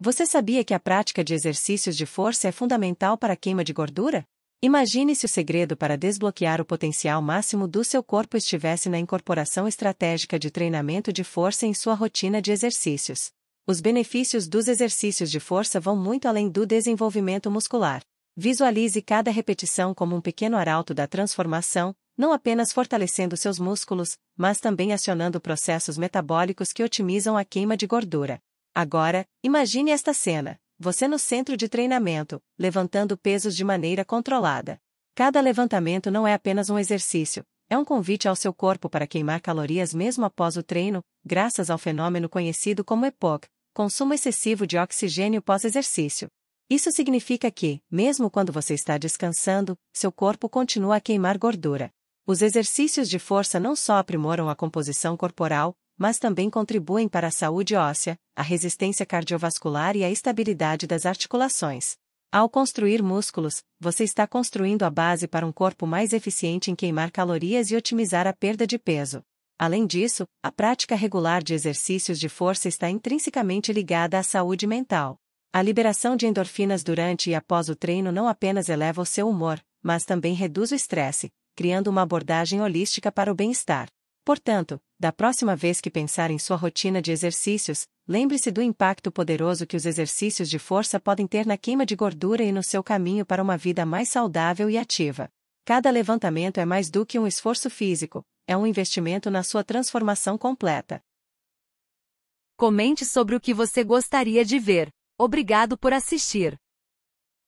Você sabia que a prática de exercícios de força é fundamental para a queima de gordura? Imagine se o segredo para desbloquear o potencial máximo do seu corpo estivesse na incorporação estratégica de treinamento de força em sua rotina de exercícios. Os benefícios dos exercícios de força vão muito além do desenvolvimento muscular. Visualize cada repetição como um pequeno arauto da transformação, não apenas fortalecendo seus músculos, mas também acionando processos metabólicos que otimizam a queima de gordura. Agora, imagine esta cena: você no centro de treinamento, levantando pesos de maneira controlada. Cada levantamento não é apenas um exercício, é um convite ao seu corpo para queimar calorias mesmo após o treino, graças ao fenômeno conhecido como EPOC consumo excessivo de oxigênio pós-exercício. Isso significa que, mesmo quando você está descansando, seu corpo continua a queimar gordura. Os exercícios de força não só aprimoram a composição corporal, mas também contribuem para a saúde óssea, a resistência cardiovascular e a estabilidade das articulações. Ao construir músculos, você está construindo a base para um corpo mais eficiente em queimar calorias e otimizar a perda de peso. Além disso, a prática regular de exercícios de força está intrinsecamente ligada à saúde mental. A liberação de endorfinas durante e após o treino não apenas eleva o seu humor, mas também reduz o estresse, criando uma abordagem holística para o bem-estar. Portanto, da próxima vez que pensar em sua rotina de exercícios, lembre-se do impacto poderoso que os exercícios de força podem ter na queima de gordura e no seu caminho para uma vida mais saudável e ativa. Cada levantamento é mais do que um esforço físico, é um investimento na sua transformação completa. Comente sobre o que você gostaria de ver. Obrigado por assistir.